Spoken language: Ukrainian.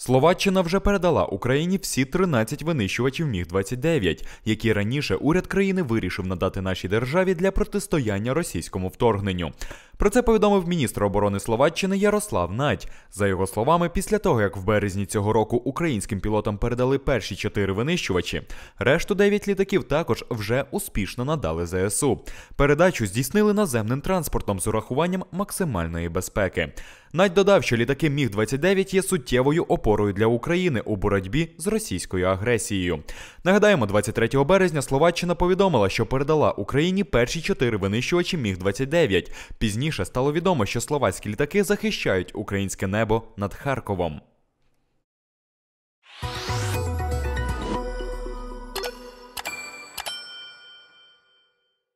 Словаччина вже передала Україні всі 13 винищувачів міг 29 які раніше уряд країни вирішив надати нашій державі для протистояння російському вторгненню. Про це повідомив міністр оборони Словаччини Ярослав Надь. За його словами, після того як в березні цього року українським пілотам передали перші чотири винищувачі, решту дев'ять літаків також вже успішно надали ЗСУ. Передачу здійснили наземним транспортом з урахуванням максимальної безпеки. Надь додав, що літаки Міг 29 є суттєвою опорою для України у боротьбі з російською агресією. Нагадаємо, 23 березня Словаччина повідомила, що передала Україні перші чотири винищувачі Міг 29 Пізніше пізніше стало відомо, що словацькі літаки захищають українське небо над Харковом.